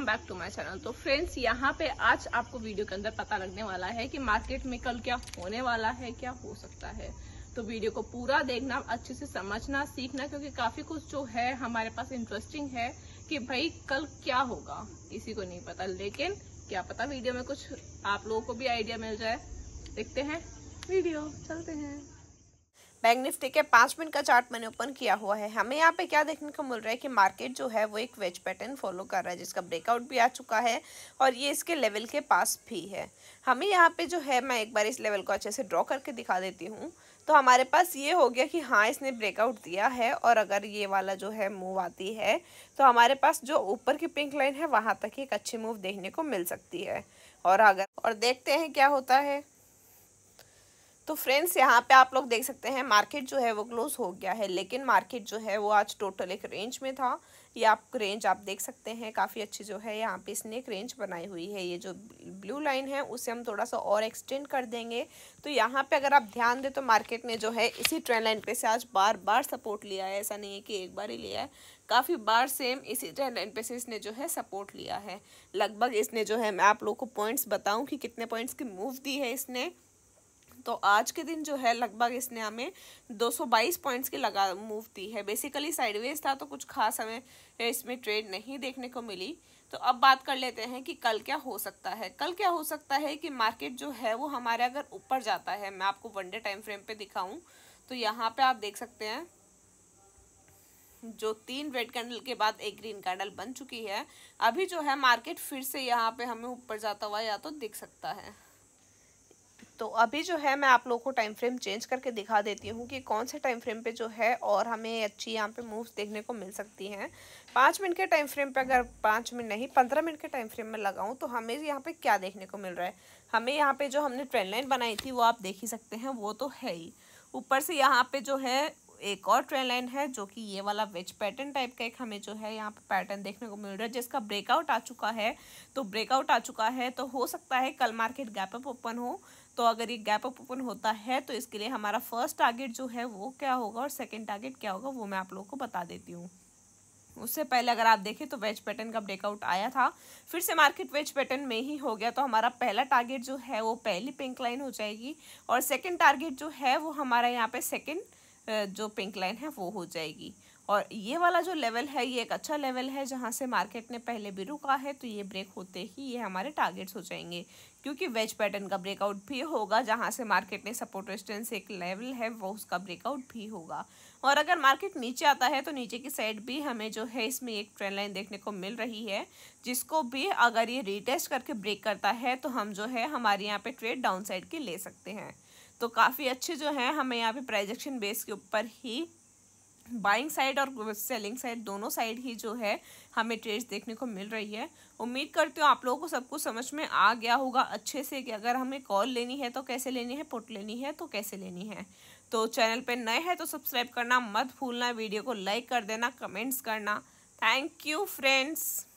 welcome back to my channel तो friends यहाँ पे आज आपको वीडियो के अंदर पता लगने वाला है कि मार्केट में कल क्या होने वाला है क्या हो सकता है तो वीडियो को पूरा देखना अच्छे से समझना सीखना क्योंकि काफी कुछ जो है हमारे पास इंटरेस्टिंग है कि भाई कल क्या होगा इसी को नहीं पता लेकिन क्या पता वीडियो में कुछ आप लोगों को भी आइडिया मिल जाए देखते हैं वीडियो चलते हैं बैंक निफ्टी के पाँच मिनट का चार्ट मैंने ओपन किया हुआ है हमें यहाँ पे क्या देखने को मिल रहा है कि मार्केट जो है वो एक वेज पैटर्न फॉलो कर रहा है जिसका ब्रेकआउट भी आ चुका है और ये इसके लेवल के पास भी है हमें यहाँ पे जो है मैं एक बार इस लेवल को अच्छे से ड्रॉ करके दिखा देती हूँ तो हमारे पास ये हो गया कि हाँ इसने ब्रेकआउट दिया है और अगर ये वाला जो है मूव आती है तो हमारे पास जो ऊपर की पिंक लाइन है वहाँ तक एक अच्छी मूव देखने को मिल सकती है और अगर और देखते हैं क्या होता है तो फ्रेंड्स यहाँ पे आप लोग देख सकते हैं मार्केट जो है वो क्लोज हो गया है लेकिन मार्केट जो है वो आज टोटल एक रेंज में था ये आप रेंज आप देख सकते हैं काफ़ी अच्छी जो है यहाँ पे इसने एक रेंज बनाई हुई है ये जो ब्लू लाइन है उसे हम थोड़ा सा और एक्सटेंड कर देंगे तो यहाँ पे अगर आप ध्यान दें तो मार्केट ने जो है इसी ट्रेंड लाइन पे से आज बार बार सपोर्ट लिया है ऐसा नहीं है कि एक बार ही लिया है काफ़ी बार सेम इसी ट्रेंड लाइन पे से इसने जो है सपोर्ट लिया है लगभग इसने जो है मैं आप लोग को पॉइंट्स बताऊँ कि कितने पॉइंट्स की मूव दी है इसने तो आज के दिन जो है लगभग इसने हमें 222 पॉइंट्स की लगा मूव दी है बेसिकली साइडवेज था तो कुछ खास हमें इसमें ट्रेड नहीं देखने को मिली तो अब बात कर लेते हैं कि कल क्या हो सकता है कल क्या हो सकता है कि मार्केट जो है वो हमारे अगर ऊपर जाता है मैं आपको वनडे टाइम फ्रेम पे दिखाऊँ तो यहाँ पे आप देख सकते हैं जो तीन रेड कैंडल के बाद एक ग्रीन कैंडल बन चुकी है अभी जो है मार्केट फिर से यहाँ पे हमें ऊपर जाता हुआ या तो दिख सकता है तो अभी जो है मैं आप लोगों को टाइम फ्रेम चेंज करके दिखा देती हूँ कि कौन से टाइम फ्रेम पे जो है और हमें अच्छी यहाँ पे मूव्स देखने को मिल सकती हैं पाँच मिनट के टाइम फ्रेम पे अगर पाँच मिनट नहीं पंद्रह मिनट के टाइम फ्रेम में लगाऊँ तो हमें यहाँ पे क्या देखने को मिल रहा है हमें यहाँ पे जो हमने ट्रेंड लाइन बनाई थी वो आप देख ही सकते हैं वो तो है ही ऊपर से यहाँ पे जो है एक और ट्रेन लाइन है जो कि ये वाला वेज पैटर्न टाइप का एक हमें जो है यहाँ पे पैटर्न देखने को मिल रहा है जिसका ब्रेकआउट आ चुका है तो ब्रेकआउट आ चुका है तो हो सकता है कल मार्केट गैप अप ओपन हो तो अगर ये गैप अप ओपन होता है तो इसके लिए हमारा फर्स्ट टारगेट जो है वो क्या होगा और सेकेंड टारगेट क्या होगा वो मैं आप लोगों को बता देती हूँ उससे पहले अगर आप देखें तो वेज पैटर्न का ब्रेकआउट आया था फिर से मार्केट वेज पैटर्न में ही हो गया तो हमारा पहला टारगेट जो है वो पहली पिंक लाइन हो जाएगी और सेकंड टारगेट जो है वो हमारा यहाँ पे सेकंड जो पिंक लाइन है वो हो जाएगी और ये वाला जो लेवल है ये एक अच्छा लेवल है जहाँ से मार्केट ने पहले भी रुका है तो ये ब्रेक होते ही ये हमारे टारगेट्स हो जाएंगे क्योंकि वेज पैटर्न का ब्रेकआउट भी होगा जहाँ से मार्केट ने सपोर्ट रेस्टेंस एक लेवल है वो उसका ब्रेकआउट भी होगा और अगर मार्केट नीचे आता है तो नीचे की साइड भी हमें जो है इसमें एक ट्रेंड लाइन देखने को मिल रही है जिसको भी अगर ये रिटेस्ट करके ब्रेक करता है तो हम जो है हमारे यहाँ पर ट्रेड डाउन साइड की ले सकते हैं तो काफ़ी अच्छे जो हैं हमें यहाँ पे प्राइजेक्शन बेस के ऊपर ही बाइंग साइड और सेलिंग साइड दोनों साइड ही जो है हमें ट्रेड्स देखने को मिल रही है उम्मीद करती हूँ आप लोगों को सब कुछ समझ में आ गया होगा अच्छे से कि अगर हमें कॉल लेनी है तो कैसे लेनी है पुट लेनी है तो कैसे लेनी है तो चैनल पे नए हैं तो सब्सक्राइब करना मत भूलना वीडियो को लाइक कर देना कमेंट्स करना थैंक यू फ्रेंड्स